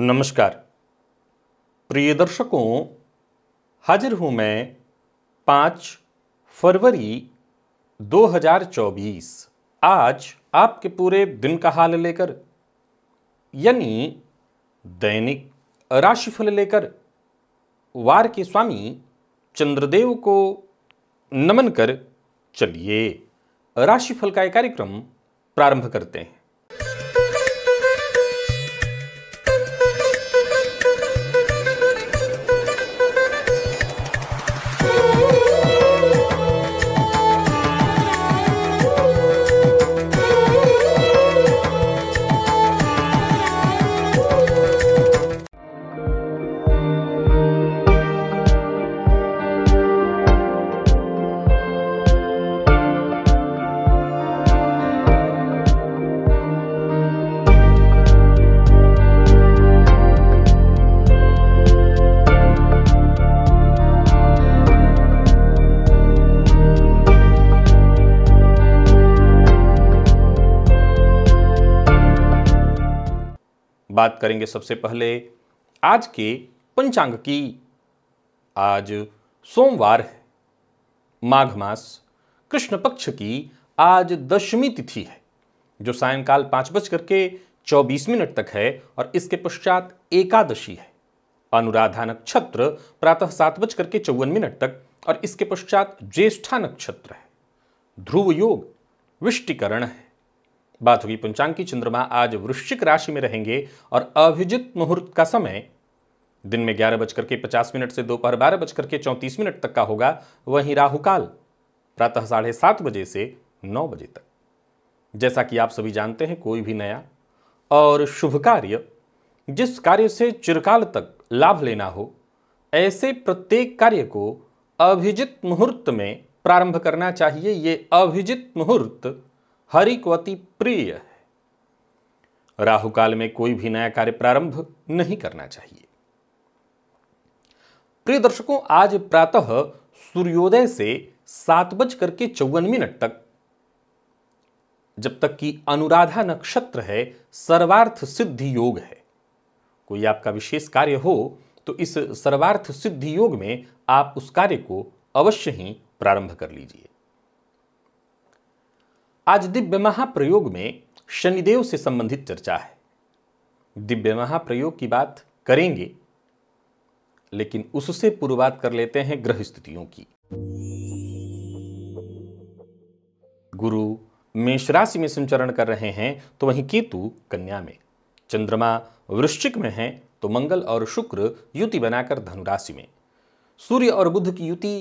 नमस्कार प्रिय दर्शकों हाजिर हूं मैं पाँच फरवरी 2024 आज आपके पूरे दिन का हाल लेकर यानी दैनिक राशिफल लेकर वार के स्वामी चंद्रदेव को नमन कर चलिए राशिफल का कार्यक्रम प्रारंभ करते हैं करेंगे सबसे पहले आज के पंचांग की आज सोमवार है माघ मास कृष्ण पक्ष की आज दशमी तिथि है जो सायंकाल पाँच बजकर के चौबीस मिनट तक है और इसके पश्चात एकादशी है अनुराधा नक्षत्र प्रातः सात बजकर के चौवन मिनट तक और इसके पश्चात ज्येष्ठा नक्षत्र है ध्रुव योग विष्टिकरण है बात होगी पंचांग की चंद्रमा आज वृश्चिक राशि में रहेंगे और अभिजित मुहूर्त का समय दिन में ग्यारह बजकर के पचास मिनट से दोपहर बारह बजकर के चौंतीस मिनट तक का होगा वहीं राहुकाल प्रातः साढ़े सात बजे से नौ बजे तक जैसा कि आप सभी जानते हैं कोई भी नया और शुभ कार्य जिस कार्य से चिरकाल तक लाभ लेना हो ऐसे प्रत्येक कार्य को अभिजित मुहूर्त में प्रारंभ करना चाहिए ये अभिजित मुहूर्त हर एक अति प्रिय है राहु काल में कोई भी नया कार्य प्रारंभ नहीं करना चाहिए प्रिय दर्शकों आज प्रातः सूर्योदय से सात बज करके चौवन मिनट तक जब तक कि अनुराधा नक्षत्र है सर्वार्थ सिद्धि योग है कोई आपका विशेष कार्य हो तो इस सर्वार्थ सिद्धि योग में आप उस कार्य को अवश्य ही प्रारंभ कर लीजिए आज दिव्य महाप्रयोग में शनिदेव से संबंधित चर्चा है दिव्य महाप्रयोग की बात करेंगे लेकिन उससे पूर्वात कर लेते हैं ग्रह स्थितियों की गुरु मेष राशि में संचरण कर रहे हैं तो वहीं केतु कन्या में चंद्रमा वृश्चिक में है तो मंगल और शुक्र युति बनाकर धनुराशि में सूर्य और बुध की युति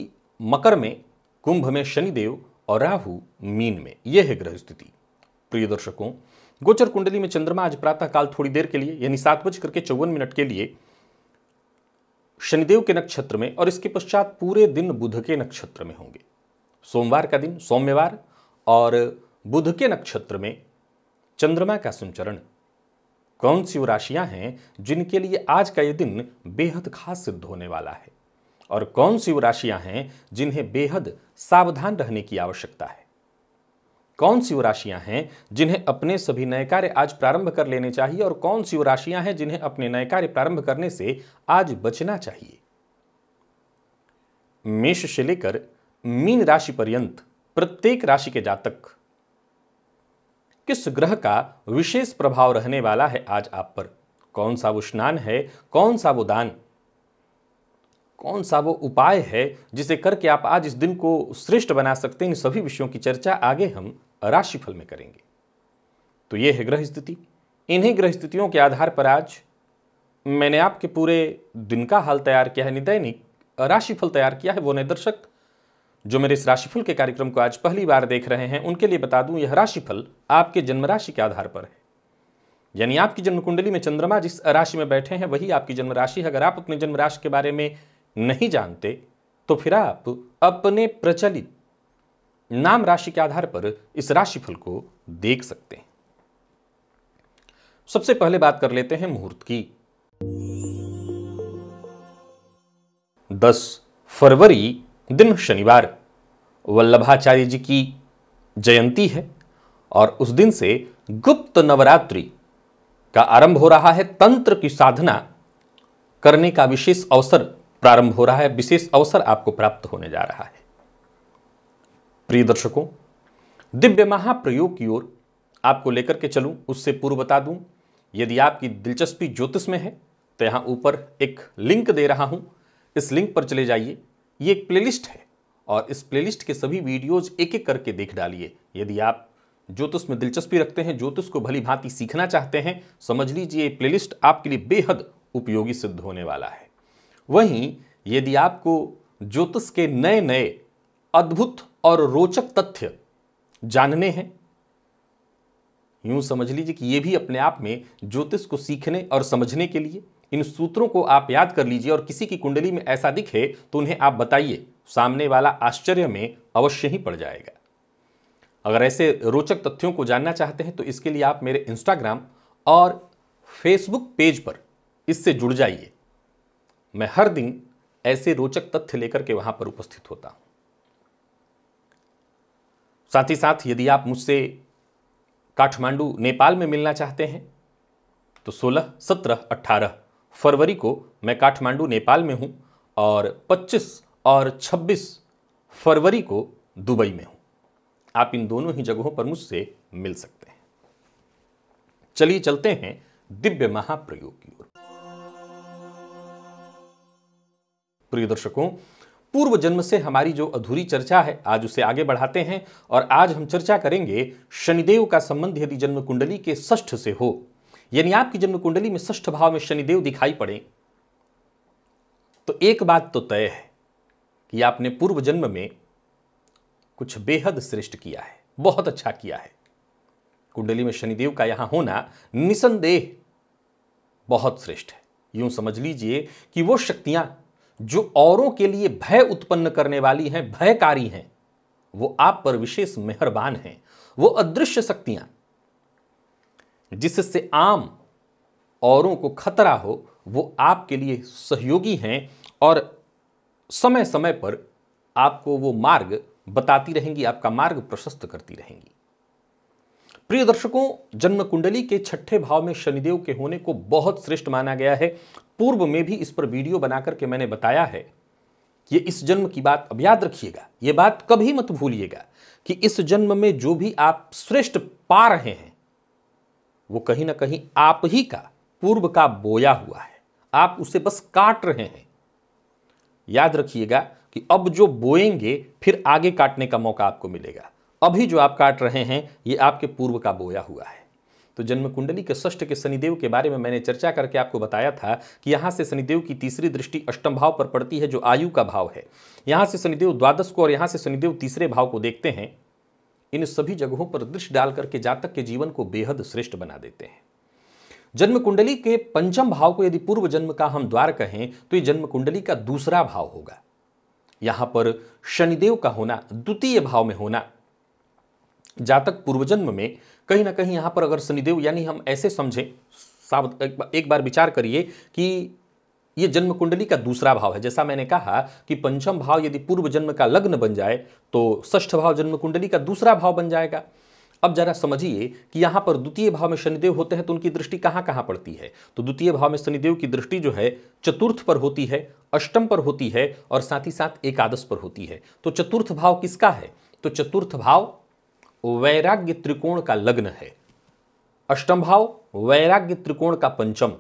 मकर में कुंभ में शनिदेव और राहु मीन में यह है ग्रह स्थिति प्रिय दर्शकों गोचर कुंडली में चंद्रमा आज प्रातः काल थोड़ी देर के लिए यानी सात बज करके चौवन मिनट के लिए शनिदेव के नक्षत्र में और इसके पश्चात पूरे दिन बुध के नक्षत्र में होंगे सोमवार का दिन सौम्यवार और बुध के नक्षत्र में चंद्रमा का संचरण कौन सी वो राशियां हैं जिनके लिए आज का ये दिन बेहद खास सिद्ध होने वाला है और कौन सी वो राशियां हैं जिन्हें बेहद सावधान रहने की आवश्यकता है कौन सी वो राशियां हैं जिन्हें अपने सभी नए कार्य आज प्रारंभ कर लेने चाहिए और कौन सी वो राशियां हैं जिन्हें अपने नए कार्य प्रारंभ करने से आज बचना चाहिए मेष से लेकर मीन राशि पर्यंत प्रत्येक राशि के जातक किस ग्रह का विशेष प्रभाव रहने वाला है आज आप पर कौन सा वो स्नान है कौन सा वो दान कौन सा वो उपाय है जिसे करके आप आज इस दिन को श्रेष्ठ बना सकते हैं इन सभी विषयों की चर्चा आगे हम राशिफल में करेंगे तो ये है ग्रह स्थिति इन्हीं ग्रह स्थितियों के आधार पर आज मैंने आपके पूरे दिन का हाल तैयार किया है निदैनिक राशिफल तैयार किया है वो नए दर्शक जो मेरे इस राशिफल के कार्यक्रम को आज पहली बार देख रहे हैं उनके लिए बता दूं यह राशिफल आपके जन्म राशि के आधार पर है यानी आपकी जन्म कुंडली में चंद्रमा जिस राशि में बैठे हैं वही आपकी जन्म राशि है अगर आप अपने जन्म राशि के बारे में नहीं जानते तो फिर आप अपने प्रचलित नाम राशि के आधार पर इस राशिफल को देख सकते हैं सबसे पहले बात कर लेते हैं मुहूर्त की 10 फरवरी दिन शनिवार वल्लभाचार्य जी की जयंती है और उस दिन से गुप्त नवरात्रि का आरंभ हो रहा है तंत्र की साधना करने का विशेष अवसर प्रारंभ हो रहा है विशेष अवसर आपको प्राप्त होने जा रहा है प्रिय दर्शकों दिव्य महाप्रयोग की ओर आपको लेकर के चलूं उससे पूर्व बता दूं यदि आपकी दिलचस्पी ज्योतिष में है तो यहां ऊपर एक लिंक दे रहा हूं इस लिंक पर चले जाइए ये एक प्लेलिस्ट है और इस प्लेलिस्ट के सभी वीडियोज एक एक करके देख डालिए यदि आप ज्योतिष में दिलचस्पी रखते हैं ज्योतिष को भली भांति सीखना चाहते हैं समझ लीजिए प्लेलिस्ट आपके लिए बेहद उपयोगी सिद्ध होने वाला है वहीं यदि आपको ज्योतिष के नए नए अद्भुत और रोचक तथ्य जानने हैं यूं समझ लीजिए कि ये भी अपने आप में ज्योतिष को सीखने और समझने के लिए इन सूत्रों को आप याद कर लीजिए और किसी की कुंडली में ऐसा दिखे तो उन्हें आप बताइए सामने वाला आश्चर्य में अवश्य ही पड़ जाएगा अगर ऐसे रोचक तथ्यों को जानना चाहते हैं तो इसके लिए आप मेरे इंस्टाग्राम और फेसबुक पेज पर इससे जुड़ जाइए मैं हर दिन ऐसे रोचक तथ्य लेकर के वहां पर उपस्थित होता हूं साथ ही साथ यदि आप मुझसे काठमांडू नेपाल में मिलना चाहते हैं तो 16, 17, 18 फरवरी को मैं काठमांडू नेपाल में हूं और 25 और 26 फरवरी को दुबई में हूं आप इन दोनों ही जगहों पर मुझसे मिल सकते हैं चलिए चलते हैं दिव्य महाप्रयोग की प्रिय दर्शकों पूर्व जन्म से हमारी जो अधूरी चर्चा है आज उसे आगे बढ़ाते हैं और आज हम चर्चा करेंगे शनिदेव का संबंध यदि जन्म कुंडली के ष्ठ से हो यानी आपकी जन्म कुंडली में ष्ठ भाव में शनिदेव दिखाई पड़े तो एक बात तो तय है कि आपने पूर्व जन्म में कुछ बेहद श्रेष्ठ किया है बहुत अच्छा किया है कुंडली में शनिदेव का यहां होना निसंदेह बहुत श्रेष्ठ है यूं समझ लीजिए कि वो शक्तियां जो औरों के लिए भय उत्पन्न करने वाली हैं भयकारी हैं वो आप पर विशेष मेहरबान हैं वो अदृश्य शक्तियां जिससे आम औरों को खतरा हो वो आपके लिए सहयोगी हैं और समय समय पर आपको वो मार्ग बताती रहेंगी आपका मार्ग प्रशस्त करती रहेंगी प्रिय दर्शकों जन्म कुंडली के छठे भाव में शनिदेव के होने को बहुत श्रेष्ठ माना गया है पूर्व में भी इस पर वीडियो बनाकर के मैंने बताया है ये इस जन्म की बात अब याद रखिएगा ये बात कभी मत भूलिएगा कि इस जन्म में जो भी आप श्रेष्ठ पा रहे हैं वो कहीं ना कहीं आप ही का पूर्व का बोया हुआ है आप उसे बस काट रहे हैं याद रखिएगा कि अब जो बोएंगे फिर आगे काटने का मौका आपको मिलेगा अभी जो आप काट रहे हैं ये आपके पूर्व का बोया हुआ है तो जन्म कुंडली के ष्ठ के शनिदेव के बारे में मैंने चर्चा करके आपको बताया था कि यहाँ से शनिदेव की तीसरी दृष्टि अष्टम भाव पर पड़ती है जो आयु का भाव है यहाँ से शनिदेव द्वादश को और यहाँ से शनिदेव तीसरे भाव को देखते हैं इन सभी जगहों पर दृष्टि डाल करके जातक के जीवन को बेहद श्रेष्ठ बना देते हैं जन्म कुंडली के पंचम भाव को यदि पूर्व जन्म का हम द्वार कहें तो ये जन्म कुंडली का दूसरा भाव होगा यहां पर शनिदेव का होना द्वितीय भाव में होना जातक जन्म में कहीं ना कहीं यहाँ पर अगर शनिदेव यानी हम ऐसे समझें सावध एक बार विचार करिए कि ये जन्म कुंडली का दूसरा भाव है जैसा मैंने कहा कि पंचम भाव यदि पूर्व जन्म का लग्न बन जाए तो ष्ठ भाव जन्म कुंडली का दूसरा भाव बन जाएगा अब जरा समझिए कि यहाँ पर द्वितीय भाव में शनिदेव होते हैं तो उनकी दृष्टि कहाँ कहाँ पड़ती है तो द्वितीय भाव में शनिदेव की दृष्टि जो है चतुर्थ पर होती है अष्टम पर होती है और साथ ही साथ एकादश पर होती है तो चतुर्थ भाव किसका है तो चतुर्थ भाव वैराग्य त्रिकोण का लग्न है अष्टम भाव वैराग्य त्रिकोण का पंचम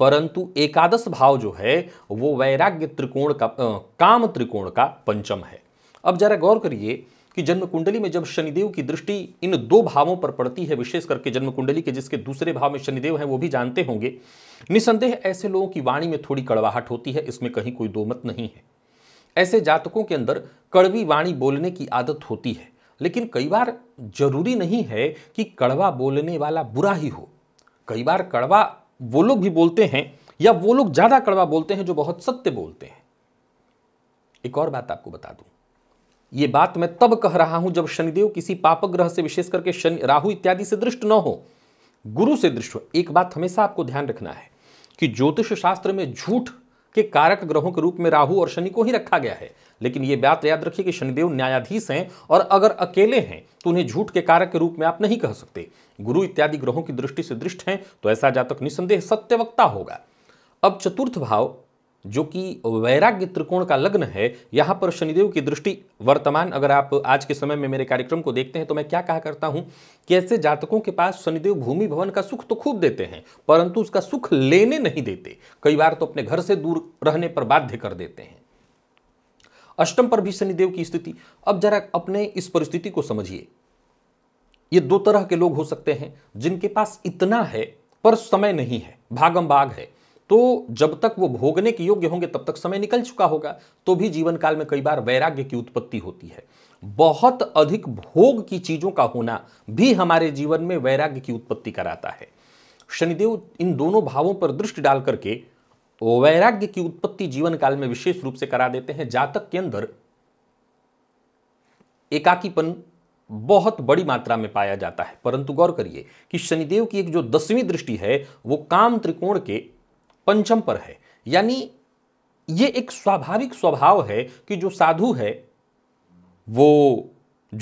परंतु एकादश भाव जो है वो वैराग्य त्रिकोण का आ, काम त्रिकोण का पंचम है अब जरा गौर करिए कि जन्म कुंडली में जब शनिदेव की दृष्टि इन दो भावों पर पड़ती है विशेष करके जन्म कुंडली के जिसके दूसरे भाव में शनिदेव हैं वो भी जानते होंगे निसंदेह ऐसे लोगों की वाणी में थोड़ी कड़वाहट होती है इसमें कहीं कोई दो मत नहीं है ऐसे जातकों के अंदर कड़वी वाणी बोलने की आदत होती है लेकिन कई बार जरूरी नहीं है कि कड़वा बोलने वाला बुरा ही हो कई बार कड़वा वो लोग भी बोलते हैं या वो लोग ज़्यादा कड़वा बोलते हैं जो बहुत सत्य बोलते हैं एक और बात आपको बता दूं ये बात मैं तब कह रहा हूं जब शनिदेव किसी पाप ग्रह से विशेष करके शनि राहु इत्यादि से दृष्ट न हो गुरु से दृष्ट हो एक बात हमेशा आपको ध्यान रखना है कि ज्योतिष शास्त्र में झूठ के कारक ग्रहों के रूप में राहु और शनि को ही रखा गया है लेकिन ये बात याद रखिए कि शनिदेव न्यायाधीश हैं और अगर अकेले हैं तो उन्हें झूठ के कारक के रूप में आप नहीं कह सकते गुरु इत्यादि ग्रहों की दृष्टि से दृष्ट हैं तो ऐसा जातक निसंदेह सत्यवक्ता होगा अब चतुर्थ भाव जो कि वैराग्य त्रिकोण का लग्न है यहां पर शनिदेव की दृष्टि वर्तमान अगर आप आज के समय में मेरे कार्यक्रम को देखते हैं तो मैं क्या कहा करता हूं कि ऐसे जातकों के पास शनिदेव भूमि भवन का सुख तो खूब देते हैं परंतु उसका सुख लेने नहीं देते कई बार तो अपने घर से दूर रहने पर बाध्य कर देते हैं अष्टम पर भी शनिदेव की स्थिति अब जरा अपने इस परिस्थिति को समझिए ये दो तरह के लोग हो सकते हैं जिनके पास इतना है पर समय नहीं है भागम भाग है तो जब तक वो भोगने के योग्य होंगे तब तक समय निकल चुका होगा तो भी जीवन काल में कई बार वैराग्य की उत्पत्ति होती है बहुत अधिक भोग की चीजों का होना भी हमारे जीवन में वैराग्य की उत्पत्ति कराता है शनिदेव इन दोनों भावों पर दृष्टि डाल करके वैराग्य की उत्पत्ति जीवन काल में विशेष रूप से करा देते हैं जातक के अंदर एकाकीपन बहुत बड़ी मात्रा में पाया जाता है परंतु गौर करिए कि शनिदेव की एक जो दसवीं दृष्टि है वो काम त्रिकोण के पंचम पर है यानी ये एक स्वाभाविक स्वभाव है कि जो साधु है वो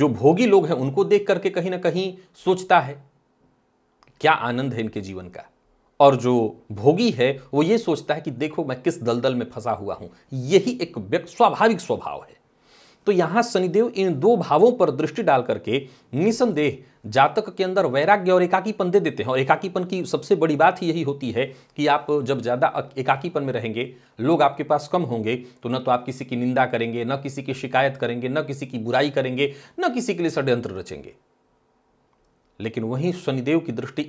जो भोगी लोग हैं उनको देख करके कहीं ना कहीं सोचता है क्या आनंद है इनके जीवन का और जो भोगी है वो ये सोचता है कि देखो मैं किस दलदल में फंसा हुआ हूं यही एक स्वाभाविक स्वभाव है तो यहां शनिदेव इन दो भावों पर दृष्टि डाल करके निसंदेह जातक के अंदर वैराग्य और एकाकीपन दे देते हैं और एकाकीपन की सबसे बड़ी बात ही यही होती है कि आप जब ज़्यादा एकाकीपन में रहेंगे लोग आपके पास कम होंगे तो न तो आप किसी की निंदा करेंगे न किसी की शिकायत करेंगे न किसी की बुराई करेंगे न किसी के लिए षड्यंत्र रचेंगे लेकिन वहीं शनिदेव की दृष्टि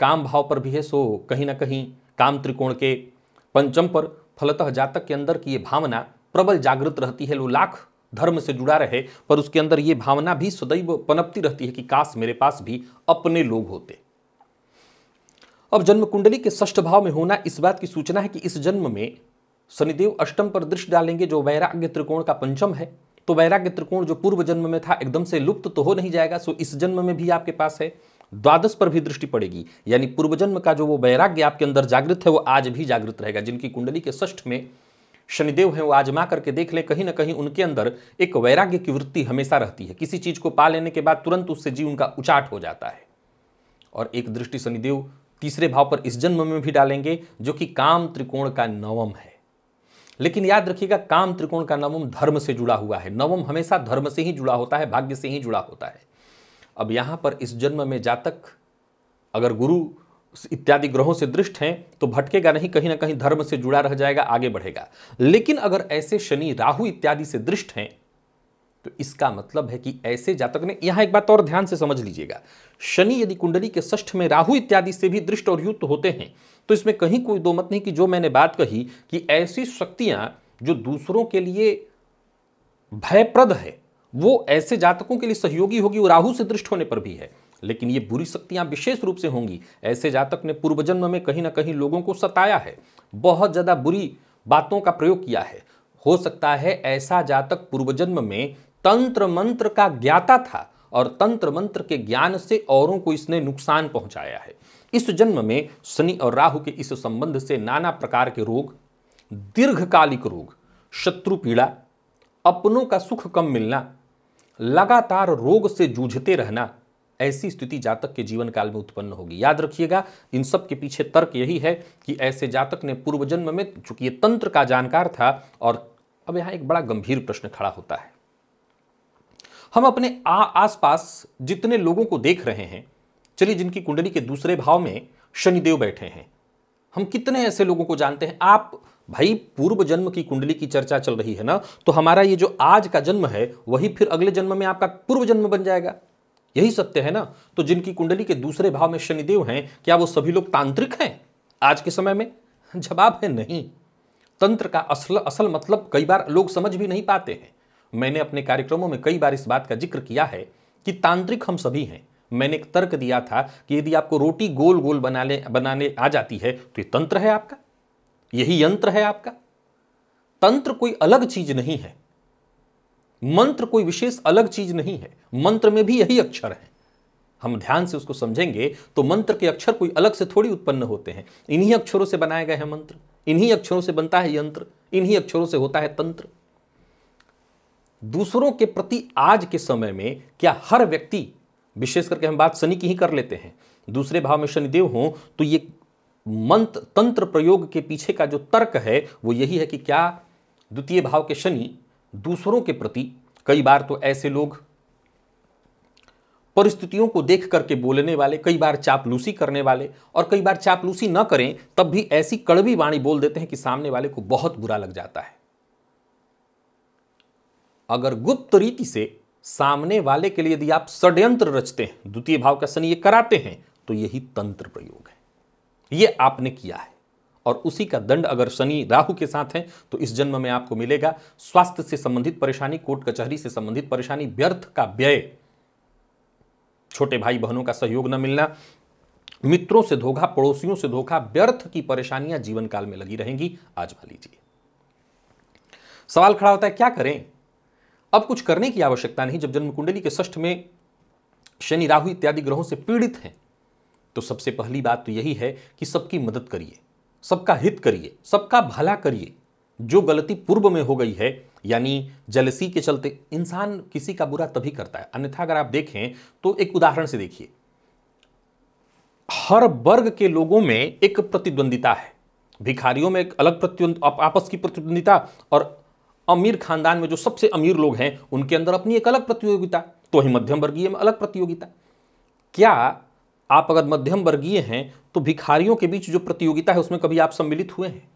काम भाव पर भी है सो कहीं ना कहीं काम त्रिकोण के पंचम पर फलतः जातक के अंदर की ये भावना प्रबल जागृत रहती है लो लाख धर्म से जुड़ा रहे पर उसके अंदर ये भावना भी सदैव पनपती रहती है कि काश मेरे पास भी अपने लोग होते अब जन्म कुंडली के ष्ठ भाव में होना इस बात की सूचना है कि इस जन्म में शनिदेव अष्टम पर दृष्टि डालेंगे जो वैराग्य त्रिकोण का पंचम है तो वैराग्य त्रिकोण जो पूर्व जन्म में था एकदम से लुप्त तो हो नहीं जाएगा सो इस जन्म में भी आपके पास है द्वादश पर भी दृष्टि पड़ेगी यानी पूर्व जन्म का जो वो वैराग्य आपके अंदर जागृत है वो आज भी जागृत रहेगा जिनकी कुंडली के ष्ठ में शनिदेव हैं वो आजमा करके देख लें कहीं ना कहीं उनके अंदर एक वैराग्य की वृत्ति हमेशा रहती है किसी चीज़ को पा लेने के बाद तुरंत उससे जीव उनका उचाट हो जाता है और एक दृष्टि शनिदेव तीसरे भाव पर इस जन्म में भी डालेंगे जो कि काम त्रिकोण का नवम है लेकिन याद रखिएगा काम त्रिकोण का नवम धर्म से जुड़ा हुआ है नवम हमेशा धर्म से ही जुड़ा होता है भाग्य से ही जुड़ा होता है अब यहां पर इस जन्म में जातक अगर गुरु इत्यादि ग्रहों से दृष्ट हैं तो भटकेगा नहीं कहीं ना कहीं धर्म से जुड़ा रह जाएगा आगे बढ़ेगा लेकिन अगर ऐसे शनि राहु इत्यादि से दृष्ट हैं तो इसका मतलब है कि ऐसे जातक ने यहां एक बात और ध्यान से समझ लीजिएगा शनि यदि कुंडली के ष्ठ में राहु इत्यादि से भी दृष्ट और युक्त होते हैं तो इसमें कहीं कोई दो मत नहीं कि जो मैंने बात कही कि ऐसी शक्तियां जो दूसरों के लिए भयप्रद है वो ऐसे जातकों के लिए सहयोगी होगी वो राहु से दृष्ट होने पर भी है लेकिन ये बुरी शक्तियाँ विशेष रूप से होंगी ऐसे जातक ने पूर्व जन्म में कहीं ना कहीं लोगों को सताया है बहुत ज़्यादा बुरी बातों का प्रयोग किया है हो सकता है ऐसा जातक पूर्व जन्म में तंत्र मंत्र का ज्ञाता था और तंत्र मंत्र के ज्ञान से औरों को इसने नुकसान पहुंचाया है इस जन्म में शनि और राहु के इस संबंध से नाना प्रकार के रोग दीर्घकालिक रोग शत्रु पीड़ा अपनों का सुख कम मिलना लगातार रोग से जूझते रहना ऐसी स्थिति जातक के जीवन काल में उत्पन्न होगी याद रखिएगा इन सब के पीछे तर्क यही है कि ऐसे जातक ने पूर्व जन्म में चूंकि ये तंत्र का जानकार था और अब यहां एक बड़ा गंभीर प्रश्न खड़ा होता है हम अपने आ, आसपास जितने लोगों को देख रहे हैं चलिए जिनकी कुंडली के दूसरे भाव में शनिदेव बैठे हैं हम कितने ऐसे लोगों को जानते हैं आप भाई पूर्व जन्म की कुंडली की चर्चा चल रही है ना तो हमारा ये जो आज का जन्म है वही फिर अगले जन्म में आपका पूर्व जन्म बन जाएगा यही सत्य है ना तो जिनकी कुंडली के दूसरे भाव में शनिदेव हैं क्या वो सभी लोग तांत्रिक हैं आज के समय में जवाब है नहीं तंत्र का असल असल मतलब कई बार लोग समझ भी नहीं पाते हैं मैंने अपने कार्यक्रमों में कई बार इस बात का जिक्र किया है कि तांत्रिक हम सभी हैं मैंने एक तर्क दिया था कि यदि आपको रोटी गोल गोल बनाने बनाने आ जाती है तो ये तंत्र है आपका यही यंत्र है आपका तंत्र कोई अलग चीज नहीं है मंत्र कोई विशेष अलग चीज नहीं है मंत्र में भी यही अक्षर है हम ध्यान से उसको समझेंगे तो मंत्र के अक्षर कोई अलग से थोड़ी उत्पन्न होते हैं इन्हीं अक्षरों से बनाए गए हैं मंत्र इन्हीं अक्षरों से बनता है यंत्र इन्हीं अक्षरों से होता है तंत्र दूसरों के प्रति आज के समय में क्या हर व्यक्ति विशेष करके हम बात शनि की ही कर लेते हैं दूसरे भाव में शनिदेव हों तो ये मंत्र तंत्र प्रयोग के पीछे का जो तर्क है वो यही है कि क्या द्वितीय भाव के शनि दूसरों के प्रति कई बार तो ऐसे लोग परिस्थितियों को देख करके बोलने वाले कई बार चापलूसी करने वाले और कई बार चापलूसी न करें तब भी ऐसी कड़वी वाणी बोल देते हैं कि सामने वाले को बहुत बुरा लग जाता है अगर गुप्त रीति से सामने वाले के लिए यदि आप षड्यंत्र रचते हैं द्वितीय भाव का शनि ये कराते हैं तो यही तंत्र प्रयोग है ये आपने किया है और उसी का दंड अगर शनि राहु के साथ है तो इस जन्म में आपको मिलेगा स्वास्थ्य से संबंधित परेशानी कोर्ट कचहरी से संबंधित परेशानी व्यर्थ का व्यय छोटे भाई बहनों का सहयोग न मिलना मित्रों से धोखा पड़ोसियों से धोखा व्यर्थ की परेशानियां जीवन काल में लगी रहेंगी आज भा लीजिए सवाल खड़ा होता है क्या करें अब कुछ करने की आवश्यकता नहीं जब जन्म कुंडली के ष्ठ में शनि राहु इत्यादि ग्रहों से पीड़ित हैं तो सबसे पहली बात तो यही है कि सबकी मदद करिए सबका हित करिए सबका भला करिए जो गलती पूर्व में हो गई है यानी जलसी के चलते इंसान किसी का बुरा तभी करता है अन्यथा अगर आप देखें तो एक उदाहरण से देखिए हर वर्ग के लोगों में एक प्रतिद्वंदिता है भिखारियों में एक अलग प्रतिद्वंद आपस की प्रतिद्वंदिता और अमीर खानदान में जो सबसे अमीर लोग हैं उनके अंदर अपनी एक अलग प्रतियोगिता तो ही मध्यम वर्गीय में अलग प्रतियोगिता क्या आप अगर मध्यम वर्गीय हैं तो भिखारियों के बीच जो प्रतियोगिता है उसमें कभी आप सम्मिलित हुए हैं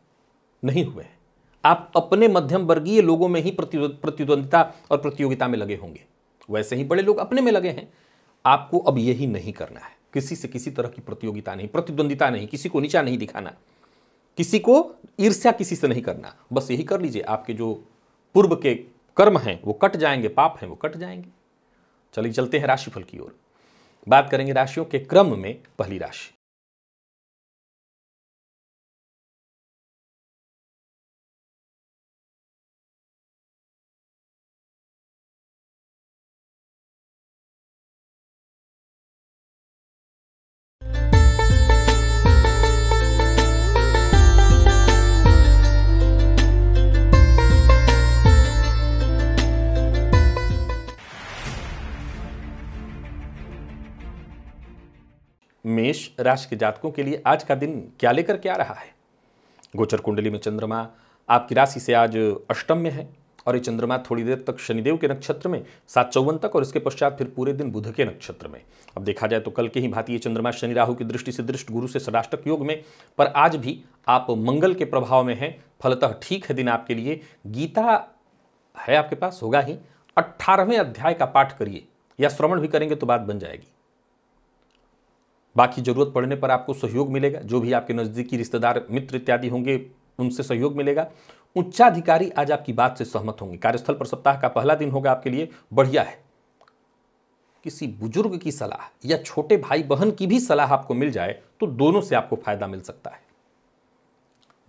नहीं हुए हैं आप अपने मध्यम वर्गीय लोगों में ही प्रतिद्वंदिता और प्रतियोगिता में लगे होंगे वैसे ही बड़े लोग अपने में लगे हैं आपको अब यही नहीं करना है किसी से किसी तरह की प्रतियोगिता नहीं प्रतिद्वंदिता नहीं किसी को नीचा नहीं दिखाना किसी को ईर्ष्या किसी से नहीं करना बस यही कर लीजिए आपके जो पूर्व के कर्म हैं वो कट जाएंगे पाप हैं वो कट जाएंगे चलिए चलते हैं राशिफल की ओर बात करेंगे राशियों के क्रम में पहली राशि मेष राशि के जातकों के लिए आज का दिन क्या लेकर क्या रहा है गोचर कुंडली में चंद्रमा आपकी राशि से आज अष्टम में है और ये चंद्रमा थोड़ी देर तक शनिदेव के नक्षत्र में सात चौवन तक और इसके पश्चात फिर पूरे दिन बुध के नक्षत्र में अब देखा जाए तो कल के ही भांति ये चंद्रमा शनि राहु की दृष्टि से दृष्ट गुरु से सराष्टक योग में पर आज भी आप मंगल के प्रभाव में हैं फलतः ठीक है दिन आपके लिए गीता है आपके पास होगा ही अट्ठारहवें अध्याय का पाठ करिए या श्रवण भी करेंगे तो बात बन जाएगी बाकी ज़रूरत पड़ने पर आपको सहयोग मिलेगा जो भी आपके नज़दीकी रिश्तेदार मित्र इत्यादि होंगे उनसे सहयोग मिलेगा उच्चाधिकारी आज आपकी बात से सहमत होंगे कार्यस्थल पर सप्ताह का पहला दिन होगा आपके लिए बढ़िया है किसी बुजुर्ग की सलाह या छोटे भाई बहन की भी सलाह आपको मिल जाए तो दोनों से आपको फायदा मिल सकता है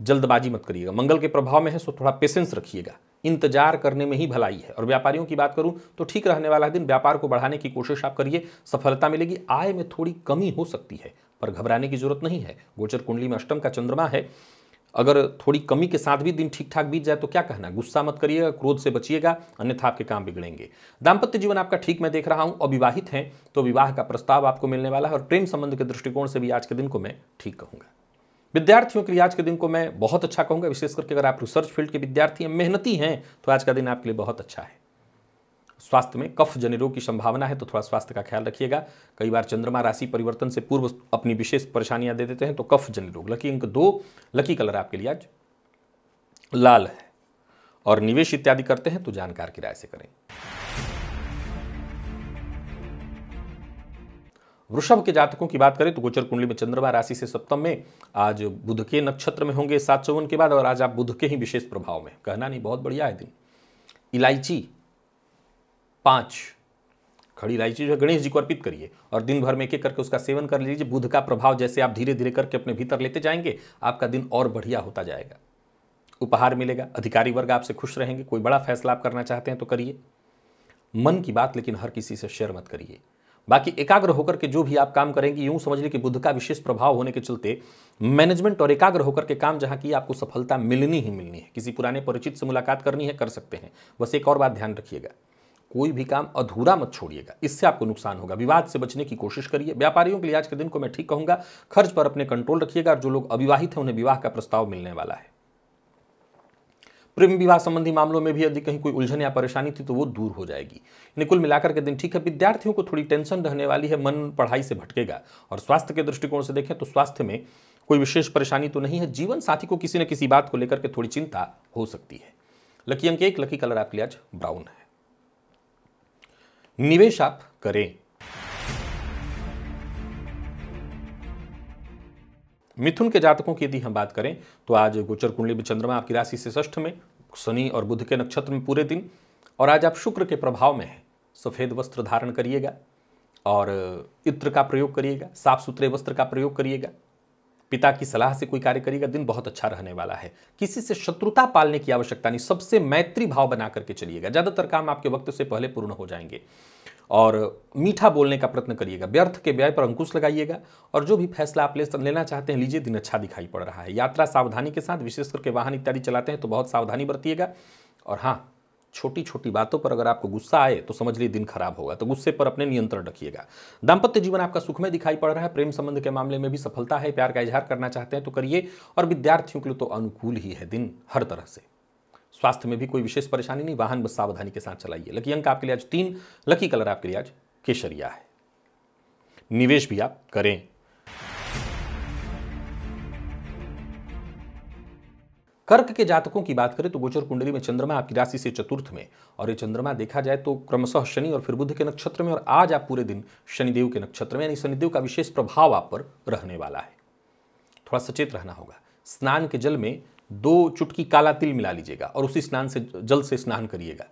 जल्दबाजी मत करिएगा मंगल के प्रभाव में है सो थोड़ा पेशेंस रखिएगा इंतजार करने में ही भलाई है और व्यापारियों की बात करूं तो ठीक रहने वाला दिन व्यापार को बढ़ाने की कोशिश आप करिए सफलता मिलेगी आय में थोड़ी कमी हो सकती है पर घबराने की जरूरत नहीं है गोचर कुंडली में अष्टम का चंद्रमा है अगर थोड़ी कमी के साथ भी दिन ठीक ठाक बीत जाए तो क्या कहना गुस्सा मत करिएगा क्रोध से बचिएगा अन्यथा आपके काम बिगड़ेंगे दाम्पत्य जीवन आपका ठीक मैं देख रहा हूं अविवाहित हैं तो विवाह का प्रस्ताव आपको मिलने वाला है और प्रेम संबंध के दृष्टिकोण से भी आज के दिन को मैं ठीक कहूंगा विद्यार्थियों के लिए आज के दिन को मैं बहुत अच्छा कहूँगा विशेष करके अगर आप रिसर्च फील्ड के विद्यार्थी हैं मेहनती हैं तो आज का दिन आपके लिए बहुत अच्छा है स्वास्थ्य में कफ जन रोग की संभावना है तो थोड़ा स्वास्थ्य का ख्याल रखिएगा कई बार चंद्रमा राशि परिवर्तन से पूर्व अपनी विशेष परेशानियां दे देते हैं तो कफ जन रोग लकी अंक दो लकी कलर आपके लिए आज लाल है और निवेश इत्यादि करते हैं तो जानकार किराए से करें वृषभ के जातकों की बात करें तो गोचर कुंडली में चंद्रमा राशि से सप्तम में आज बुध के नक्षत्र में होंगे सात चौवन के बाद और आज आप बुध के ही विशेष प्रभाव में कहना नहीं बहुत बढ़िया है दिन इलायची पांच खड़ी इलायची जो है गणेश जी को अर्पित करिए और दिन भर में एक एक करके उसका सेवन कर लीजिए बुध का प्रभाव जैसे आप धीरे धीरे करके अपने भीतर लेते जाएंगे आपका दिन और बढ़िया होता जाएगा उपहार मिलेगा अधिकारी वर्ग आपसे खुश रहेंगे कोई बड़ा फैसला आप करना चाहते हैं तो करिए मन की बात लेकिन हर किसी से शेयर मत करिए बाकी एकाग्र होकर के जो भी आप काम करेंगे यूं समझ लीजिए कि बुद्ध का विशेष प्रभाव होने के चलते मैनेजमेंट और एकाग्र होकर के काम जहां की आपको सफलता मिलनी ही मिलनी है किसी पुराने परिचित से मुलाकात करनी है कर सकते हैं बस एक और बात ध्यान रखिएगा कोई भी काम अधूरा मत छोड़िएगा इससे आपको नुकसान होगा विवाद से बचने की कोशिश करिए व्यापारियों के लिए आज के दिन को मैं ठीक कहूंगा खर्च पर अपने कंट्रोल रखिएगा और जो लोग अविवाहित हैं उन्हें विवाह का प्रस्ताव मिलने वाला है प्रेम विवाह संबंधी मामलों में भी यदि कहीं कोई उलझन या परेशानी थी तो वो दूर हो जाएगी यानी कुल मिलाकर के दिन ठीक है विद्यार्थियों को थोड़ी टेंशन रहने वाली है मन पढ़ाई से भटकेगा और स्वास्थ्य के दृष्टिकोण से देखें तो स्वास्थ्य में कोई विशेष परेशानी तो नहीं है जीवन साथी को किसी न किसी बात को लेकर के थोड़ी चिंता हो सकती है लकी अंक एक लकी कलर आपके लिए आज ब्राउन है निवेश आप करें मिथुन के जातकों की यदि हम बात करें तो आज गोचर कुंडली में चंद्रमा आपकी राशि से ष्ठ में शनि और बुध के नक्षत्र में पूरे दिन और आज आप शुक्र के प्रभाव में हैं सफ़ेद वस्त्र धारण करिएगा और इत्र का प्रयोग करिएगा साफ सुथरे वस्त्र का प्रयोग करिएगा पिता की सलाह से कोई कार्य करिएगा दिन बहुत अच्छा रहने वाला है किसी से शत्रुता पालने की आवश्यकता नहीं सबसे मैत्री भाव बना करके चलिएगा ज़्यादातर काम आपके वक्त से पहले पूर्ण हो जाएंगे और मीठा बोलने का प्रयत्न करिएगा व्यर्थ के व्यय पर अंकुश लगाइएगा और जो भी फैसला आप ले लेना चाहते हैं लीजिए दिन अच्छा दिखाई पड़ रहा है यात्रा सावधानी के साथ विशेष करके वाहन इत्यादि चलाते हैं तो बहुत सावधानी बरतिएगा और हाँ छोटी छोटी बातों पर अगर आपको गुस्सा आए तो समझ लिए दिन खराब होगा तो गुस्से पर अपने नियंत्रण रखिएगा दाम्पत्य जीवन आपका सुखमय दिखाई पड़ रहा है प्रेम संबंध के मामले में भी सफलता है प्यार का इजहार करना चाहते हैं तो करिए और विद्यार्थियों के लिए तो अनुकूल ही है दिन हर तरह से स्वास्थ्य में भी कोई विशेष परेशानी नहीं वाहन बस सावधानी के साथ चलाइए लकी अंक आपके लिए आज तीन लकी कलर आपके लिए आज केसरिया है निवेश भी आप करें कर्क के जातकों की बात करें तो गोचर कुंडली में चंद्रमा आपकी राशि से चतुर्थ में और ये चंद्रमा देखा जाए तो क्रमशः शनि और फिर बुध के नक्षत्र में और आज आप पूरे दिन शनिदेव के नक्षत्र में यानी शनिदेव का विशेष प्रभाव आप पर रहने वाला है थोड़ा सचेत रहना होगा स्नान के जल में दो चुटकी काला तिल मिला लीजिएगा और उसी स्नान से जल से स्नान करिएगा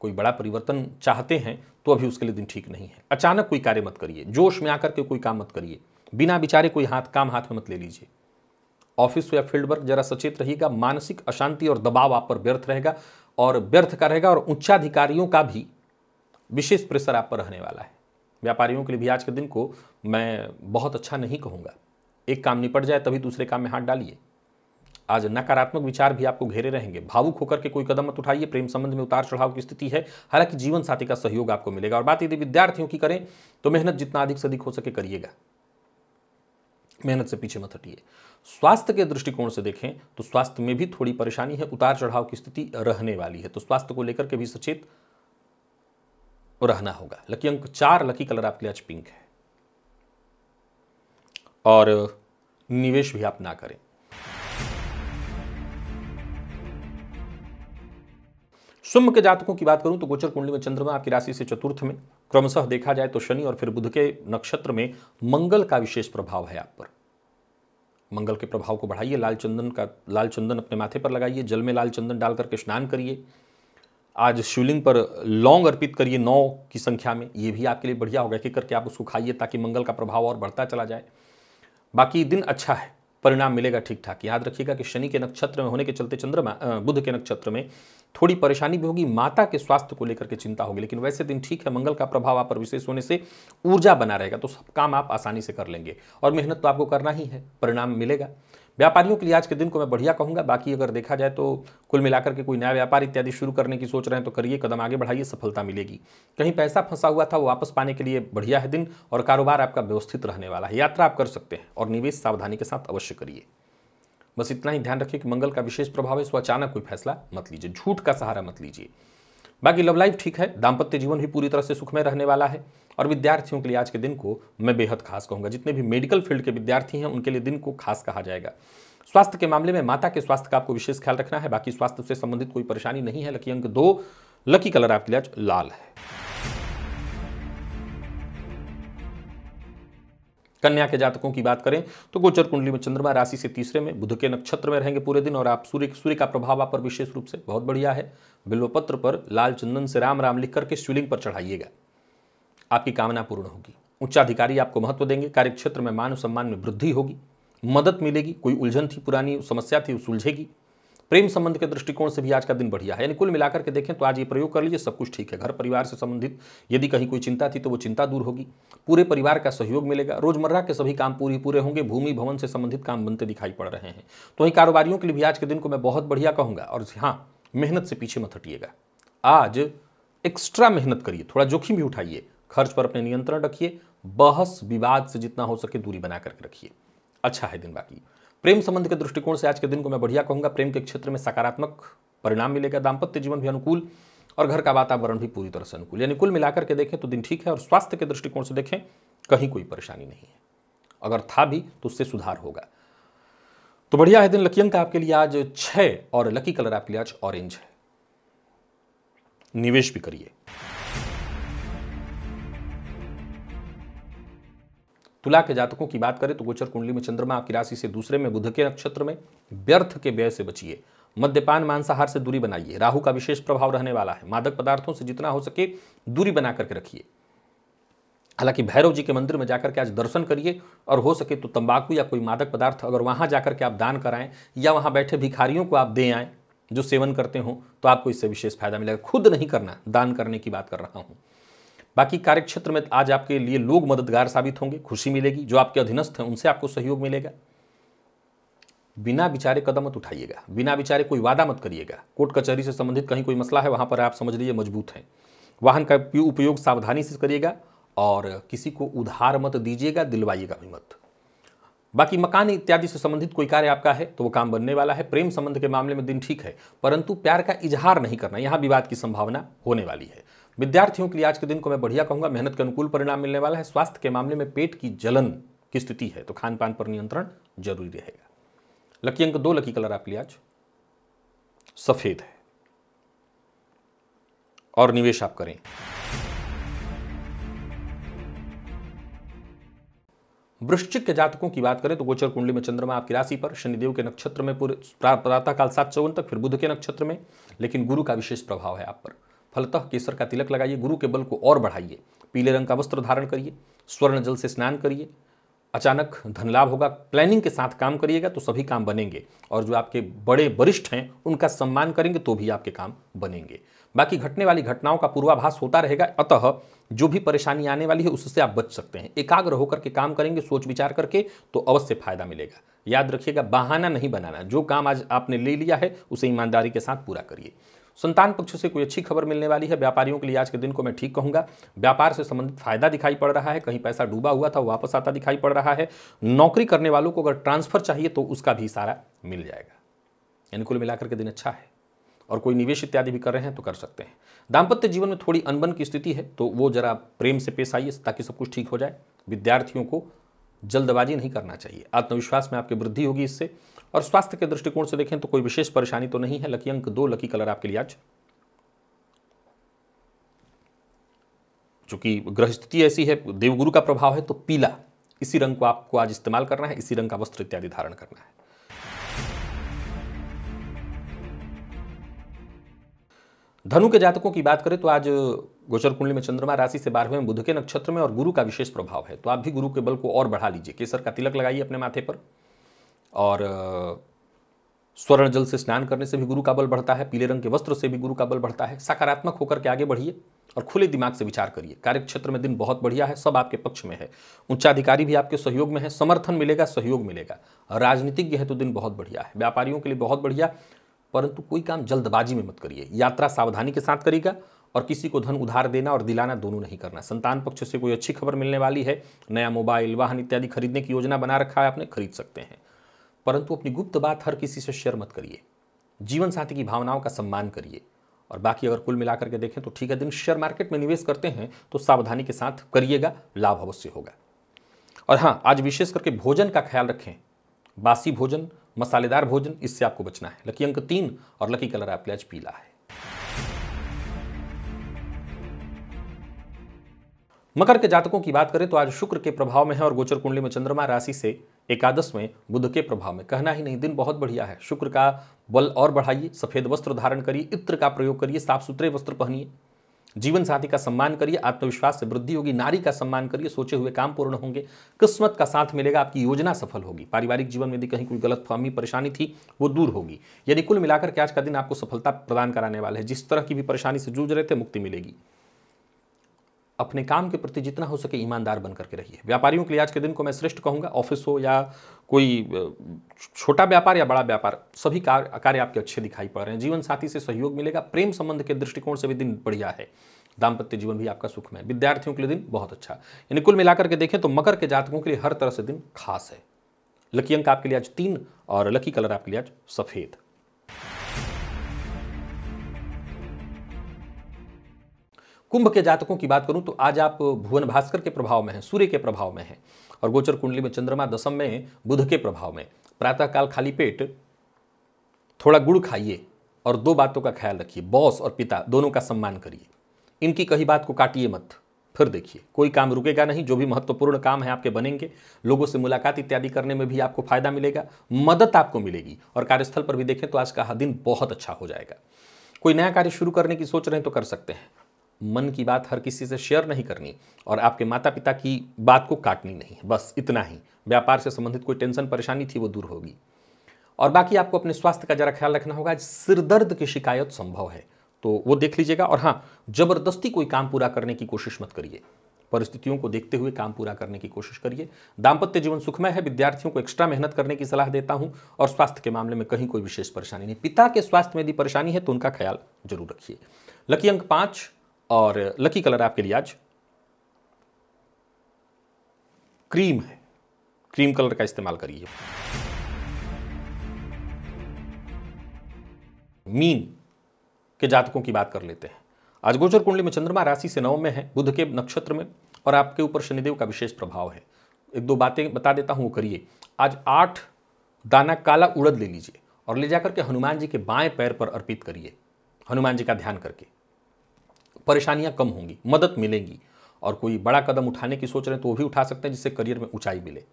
कोई बड़ा परिवर्तन चाहते हैं तो अभी उसके लिए दिन ठीक नहीं है अचानक कोई कार्य मत करिए जोश में आकर के कोई काम मत करिए बिना बिचारे कोई हाथ काम हाथ में मत ले लीजिए ऑफिस या फील्ड वर्क जरा सचेत रहिएगा मानसिक अशांति और दबाव आप पर व्यर्थ रहेगा और व्यर्थ का रहेगा और उच्चाधिकारियों का भी विशेष प्रेशर आप पर रहने वाला है व्यापारियों के लिए भी आज के दिन को मैं बहुत अच्छा नहीं कहूँगा एक काम निपट जाए तभी दूसरे काम में हाथ डालिए आज नकारात्मक विचार भी आपको घेरे रहेंगे भावुक होकर के कोई कदम मत उठाइए प्रेम संबंध में उतार चढ़ाव की स्थिति है हालांकि जीवन साथी का सहयोग आपको मिलेगा और बात यदि विद्यार्थियों की करें तो मेहनत जितना अधिक से अधिक हो सके करिएगा मेहनत से पीछे मत हटिए स्वास्थ्य के दृष्टिकोण से देखें तो स्वास्थ्य में भी थोड़ी परेशानी है उतार चढ़ाव की स्थिति रहने वाली है तो स्वास्थ्य को लेकर के भी सचेत रहना होगा लकी अंक चार लकी कलर आपके लिए आज पिंक है और निवेश भी आप ना करें सुम्भ के जातकों की बात करूं तो गोचर कुंडली में चंद्रमा आपकी राशि से चतुर्थ में क्रमशः देखा जाए तो शनि और फिर बुध के नक्षत्र में मंगल का विशेष प्रभाव है आप पर मंगल के प्रभाव को बढ़ाइए लाल चंदन का लाल चंदन अपने माथे पर लगाइए जल में लाल चंदन डाल करके स्नान करिए आज शिवलिंग पर लौंग अर्पित करिए नौ की संख्या में ये भी आपके लिए बढ़िया होगा कि करके आप उसको खाइए ताकि मंगल का प्रभाव और बढ़ता चला जाए बाकी दिन अच्छा है परिणाम मिलेगा ठीक ठाक याद रखिएगा कि शनि के नक्षत्र में होने के चलते चंद्रमा बुध के नक्षत्र में थोड़ी परेशानी भी होगी माता के स्वास्थ्य को लेकर के चिंता होगी लेकिन वैसे दिन ठीक है मंगल का प्रभाव आप पर विशेष होने से ऊर्जा बना रहेगा तो सब काम आप आसानी से कर लेंगे और मेहनत तो आपको करना ही है परिणाम मिलेगा व्यापारियों के लिए आज के दिन को मैं बढ़िया कहूँगा बाकी अगर देखा जाए तो कुल मिलाकर के कोई नया व्यापार इत्यादि शुरू करने की सोच रहे हैं तो करिए कदम आगे बढ़ाइए सफलता मिलेगी कहीं पैसा फंसा हुआ था वो वापस पाने के लिए बढ़िया है दिन और कारोबार आपका व्यवस्थित रहने वाला है यात्रा आप कर सकते हैं और निवेश सावधानी के साथ अवश्य करिए बस इतना ही ध्यान रखिए कि मंगल का विशेष प्रभाव है सो अचानक कोई फैसला मत लीजिए झूठ का सहारा मत लीजिए बाकी लव लाइफ ठीक है दाम्पत्य जीवन भी पूरी तरह से सुखमय रहने वाला है और विद्यार्थियों के लिए आज के दिन को मैं बेहद खास कहूँगा जितने भी मेडिकल फील्ड के विद्यार्थी हैं उनके लिए दिन को खास कहा जाएगा स्वास्थ्य के मामले में माता के स्वास्थ्य का आपको विशेष ख्याल रखना है बाकी स्वास्थ्य से संबंधित कोई परेशानी नहीं है लकी अंक दो लकी कलर आपके लिए आज लाल है कन्या के जातकों की बात करें तो गोचर कुंडली में चंद्रमा राशि से तीसरे में बुध के नक्षत्र में रहेंगे पूरे दिन और आप सूर्य सूर्य का प्रभाव आप पर विशेष रूप से बहुत बढ़िया है बिल्वपत्र पर लाल चंदन से राम राम लिख करके शिवलिंग पर चढ़ाइएगा आपकी कामना पूर्ण होगी उच्चाधिकारी आपको महत्व देंगे कार्यक्षेत्र में मान सम्मान में वृद्धि होगी मदद मिलेगी कोई उलझन थी पुरानी समस्या थी सुलझेगी प्रेम संबंध के दृष्टिकोण से भी आज का दिन बढ़िया है यानी कुल मिलाकर के देखें तो आज ये प्रयोग कर लीजिए सब कुछ ठीक है घर परिवार से संबंधित यदि कहीं कोई चिंता थी तो वो चिंता दूर होगी पूरे परिवार का सहयोग मिलेगा रोजमर्रा के सभी काम पूरी पूरे होंगे भूमि भवन से संबंधित काम बनते दिखाई पड़ रहे हैं तो वहीं कारोबारियों के लिए भी आज के दिन को मैं बहुत बढ़िया कहूँगा और हाँ मेहनत से पीछे मत हटिएगा आज एक्स्ट्रा मेहनत करिए थोड़ा जोखिम भी उठाइए खर्च पर अपने नियंत्रण रखिए बहस विवाद से जितना हो सके दूरी बना करके रखिए अच्छा है दिन बाकी प्रेम संबंध के दृष्टिकोण से आज के दिन को मैं बढ़िया कहूंगा प्रेम के क्षेत्र में सकारात्मक परिणाम मिलेगा दाम्पत्य जीवन भी अनुकूल और घर का वातावरण भी पूरी तरह से अनुकूल यानी कुल मिलाकर के देखें तो दिन ठीक है और स्वास्थ्य के दृष्टिकोण से देखें कहीं कोई परेशानी नहीं है अगर था भी तो उससे सुधार होगा तो बढ़िया है दिन लकी अंक आपके लिए आज छह और लकी कलर आपके लिए आज ऑरेंज है निवेश भी करिए तुला के जातकों की बात करें तो गोचर कुंडली में चंद्रमा आपकी राशि से दूसरे में बुध के नक्षत्र में व्यर्थ के व्यय से बचिए मद्यपान मांसाहार से दूरी बनाइए राहु का विशेष प्रभाव रहने वाला है मादक पदार्थों से जितना हो सके दूरी बना करके रखिए हालांकि भैरव जी के मंदिर में जाकर के आज दर्शन करिए और हो सके तो तंबाकू या कोई मादक पदार्थ अगर वहां जाकर के आप दान कराएं या वहां बैठे भिखारियों को आप दे आए जो सेवन करते हो तो आपको इससे विशेष फायदा मिलेगा खुद नहीं करना दान करने की बात कर रहा हूं बाकी कार्यक्षेत्र में आज आपके लिए लोग मददगार साबित होंगे खुशी मिलेगी जो आपके अधीनस्थ हैं उनसे आपको सहयोग मिलेगा बिना विचारे कदम मत उठाइएगा बिना विचारे कोई वादा मत करिएगा कोर्ट कचहरी से संबंधित कहीं कोई मसला है वहां पर आप समझ लीजिए मजबूत हैं वाहन का उपयोग सावधानी से करिएगा और किसी को उधार मत दीजिएगा दिलवाइएगा भी मत बाकी मकान इत्यादि से संबंधित कोई कार्य आपका है तो वो काम बनने वाला है प्रेम संबंध के मामले में दिन ठीक है परंतु प्यार का इजहार नहीं करना यहाँ विवाद की संभावना होने वाली है विद्यार्थियों के लिए आज के दिन को मैं बढ़िया कहूंगा मेहनत के अनुकूल परिणाम मिलने वाला है स्वास्थ्य के मामले में पेट की जलन की स्थिति है तो खान पान पर नियंत्रण जरूरी रहेगा लकी अंक दो लकी कलर आपके लिए आज सफेद है और निवेश आप करें वृश्चिक के जातकों की बात करें तो गोचर कुंडली में चंद्रमा आपकी राशि पर शनिदेव के नक्षत्र में पूरे प्रातःकाल सात चौवन तक फिर बुध के नक्षत्र में लेकिन गुरु का विशेष प्रभाव है आप पर फलतः केसर का तिलक लगाइए गुरु के बल को और बढ़ाइए पीले रंग का वस्त्र धारण करिए स्वर्ण जल से स्नान करिए अचानक धनलाभ होगा प्लानिंग के साथ काम करिएगा तो सभी काम बनेंगे और जो आपके बड़े वरिष्ठ हैं उनका सम्मान करेंगे तो भी आपके काम बनेंगे बाकी घटने वाली घटनाओं का पूर्वाभास होता रहेगा अतः जो भी परेशानी आने वाली है उससे आप बच सकते हैं एकाग्र होकर के काम करेंगे सोच विचार करके तो अवश्य फायदा मिलेगा याद रखिएगा बहाना नहीं बनाना जो काम आज आपने ले लिया है उसे ईमानदारी के साथ पूरा करिए संतान पक्ष से कोई अच्छी खबर मिलने वाली है व्यापारियों के लिए आज के दिन को मैं ठीक कहूंगा व्यापार से संबंधित फायदा दिखाई पड़ रहा है कहीं पैसा डूबा हुआ था वापस आता दिखाई पड़ रहा है नौकरी करने वालों को अगर ट्रांसफर चाहिए तो उसका भी सारा मिल जाएगा यानी कुल मिलाकर के दिन अच्छा है और कोई निवेश इत्यादि भी कर रहे हैं तो कर सकते हैं दाम्पत्य जीवन में थोड़ी अनबन की स्थिति है तो वो जरा प्रेम से पेश आइए ताकि सब कुछ ठीक हो जाए विद्यार्थियों को जल्दबाजी नहीं करना चाहिए आत्मविश्वास में आपकी वृद्धि होगी इससे और स्वास्थ्य के दृष्टिकोण से देखें तो कोई विशेष परेशानी तो नहीं है लकी अंक दो लकी कलर आपके लिए आज चूंकि ग्रह स्थिति ऐसी है देवगुरु का प्रभाव है तो पीला इसी रंग को आपको आज इस्तेमाल करना है इसी रंग का वस्त्र इत्यादि धारण करना है धनु के जातकों की बात करें तो आज गोचर कुंडली में चंद्रमा राशि से बारहवें बुध के नक्षत्र में और गुरु का विशेष प्रभाव है तो आप भी गुरु के बल को और बढ़ा लीजिए केसर का तिलक लगाइए अपने माथे पर और स्वर्ण जल से स्नान करने से भी गुरु का बल बढ़ता है पीले रंग के वस्त्र से भी गुरु का बल बढ़ता है सकारात्मक होकर के आगे बढ़िए और खुले दिमाग से विचार करिए कार्यक्षेत्र में दिन बहुत बढ़िया है सब आपके पक्ष में है उच्चाधिकारी भी आपके सहयोग में है समर्थन मिलेगा सहयोग मिलेगा राजनीतिज्ञ है तो दिन बहुत बढ़िया है व्यापारियों के लिए बहुत बढ़िया परंतु कोई काम जल्दबाजी में मत करिए यात्रा सावधानी के साथ करिएगा और किसी को धन उधार देना और दिलाना दोनों नहीं करना संतान पक्ष से कोई अच्छी खबर मिलने वाली है नया मोबाइल वाहन इत्यादि खरीदने की योजना बना रखा है आपने खरीद सकते हैं परंतु अपनी गुप्त बात हर किसी से शेयर मत करिए जीवन साथी की भावनाओं का सम्मान करिए और बाकी अगर कुल मिलाकर के देखें तो ठीक है दिन शेयर मार्केट में निवेश करते हैं तो सावधानी के साथ करिएगा लाभ अवश्य होगा और हाँ आज विशेष करके भोजन का ख्याल रखें बासी भोजन मसालेदार भोजन इससे आपको बचना है लकी अंक तीन और लकी कलर आप पीला है मकर के जातकों की बात करें तो आज शुक्र के प्रभाव में है और गोचर कुंडली में चंद्रमा राशि से एकादश में बुध के प्रभाव में कहना ही नहीं दिन बहुत बढ़िया है शुक्र का बल और बढ़ाइए सफेद वस्त्र धारण करिए इत्र का प्रयोग करिए साफ सुथरे वस्त्र पहनिए जीवन साथी का सम्मान करिए आत्मविश्वास से वृद्धि होगी नारी का सम्मान करिए सोचे हुए काम पूर्ण होंगे किस्मत का साथ मिलेगा आपकी योजना सफल होगी पारिवारिक जीवन में यदि कहीं कोई गलत फहमी परेशानी थी वो दूर होगी यानी कुल मिलाकर के आज का दिन आपको सफलता प्रदान कराने वाला है जिस तरह की भी परेशानी से जूझ रहे थे मुक्ति मिलेगी अपने काम के प्रति जितना हो सके ईमानदार बन करके रहिए व्यापारियों के लिए आज के दिन को मैं श्रेष्ठ कहूँगा ऑफिस हो या कोई छोटा व्यापार या बड़ा व्यापार सभी कार्य आपके अच्छे दिखाई पड़ रहे हैं जीवन साथी से सहयोग मिलेगा प्रेम संबंध के दृष्टिकोण से भी दिन बढ़िया है दाम्पत्य जीवन भी आपका सुखमय विद्यार्थियों के लिए दिन बहुत अच्छा यानी कुल मिलाकर के देखें तो मकर के जातकों के लिए हर तरह से दिन खास है लकी अंक आपके लिए आज तीन और लकी कलर आपके लिए आज सफ़ेद कुंभ के जातकों की बात करूं तो आज आप भुवन भास्कर के प्रभाव में हैं सूर्य के प्रभाव में हैं और गोचर कुंडली में चंद्रमा दशम में बुध के प्रभाव में प्रातःकाल खाली पेट थोड़ा गुड़ खाइए और दो बातों का ख्याल रखिए बॉस और पिता दोनों का सम्मान करिए इनकी कही बात को काटिए मत फिर देखिए कोई काम रुकेगा नहीं जो भी महत्वपूर्ण काम है आपके बनेंगे लोगों से मुलाकात इत्यादि करने में भी आपको फायदा मिलेगा मदद आपको मिलेगी और कार्यस्थल पर भी देखें तो आज का दिन बहुत अच्छा हो जाएगा कोई नया कार्य शुरू करने की सोच रहे हैं तो कर सकते हैं मन की बात हर किसी से शेयर नहीं करनी और आपके माता पिता की बात को काटनी नहीं बस इतना ही व्यापार से संबंधित कोई टेंशन परेशानी थी वो दूर होगी और बाकी आपको अपने स्वास्थ्य का ज़रा ख्याल रखना होगा सिरदर्द की शिकायत संभव है तो वो देख लीजिएगा और हाँ ज़बरदस्ती कोई काम पूरा करने की कोशिश मत करिए परिस्थितियों को देखते हुए काम पूरा करने की कोशिश करिए दाम्पत्य जीवन सुखमय है विद्यार्थियों को एक्स्ट्रा मेहनत करने की सलाह देता हूँ और स्वास्थ्य के मामले में कहीं कोई विशेष परेशानी नहीं पिता के स्वास्थ्य में यदि परेशानी है तो उनका ख्याल जरूर रखिए लकी अंक पाँच और लकी कलर आपके लिए आज क्रीम है क्रीम कलर का इस्तेमाल करिए मीन के जातकों की बात कर लेते हैं आज गोचर कुंडली में चंद्रमा राशि से नव में है बुध के नक्षत्र में और आपके ऊपर शनिदेव का विशेष प्रभाव है एक दो बातें बता देता वो करिए आज आठ दाना काला उड़द ले लीजिए और ले जाकर के हनुमान जी के बाएं पैर पर अर्पित करिए हनुमान जी का ध्यान करके परेशानियां कम होंगी मदद मिलेंगी और कोई बड़ा कदम उठाने की सोच रहे हैं तो वो भी उठा सकते हैं जिससे करियर में ऊंचाई मिले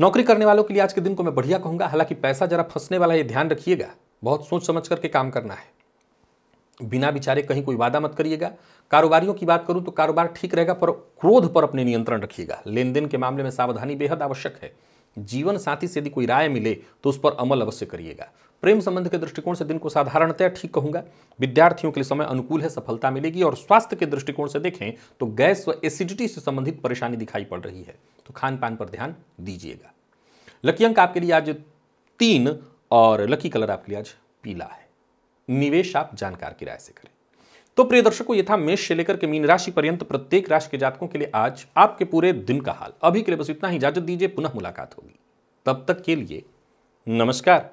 नौकरी करने वालों के लिए आज के दिन को मैं बढ़िया कहूंगा हालांकि पैसा जरा फंसने वाला ये ध्यान रखिएगा बहुत सोच समझ करके काम करना है बिना बिचारे कहीं कोई वादा मत करिएगा कारोबारियों की बात करूं तो कारोबार ठीक रहेगा पर क्रोध पर अपने नियंत्रण रखिएगा लेन देन के मामले में सावधानी बेहद आवश्यक है जीवन साथी से यदि कोई राय मिले तो उस पर अमल अवश्य करिएगा प्रेम संबंध के दृष्टिकोण से दिन को साधारणतया ठीक कहूंगा विद्यार्थियों के लिए समय अनुकूल है सफलता मिलेगी और स्वास्थ्य के दृष्टिकोण से देखें तो गैस व एसिडिटी से संबंधित परेशानी दिखाई पड़ रही है तो खान पान पर ध्यान दीजिएगा लकी अंक आपके लिए आज तीन और लकी कलर आपके लिए आज पीला है निवेश आप जानकार की राय से करें तो प्रिय दर्शकों ये था मेष से लेकर के मीन राशि पर्यंत प्रत्येक राशि के जातकों के लिए आज आपके पूरे दिन का हाल अभी के लिए बस इतना ही इजाजत दीजिए पुनः मुलाकात होगी तब तक के लिए नमस्कार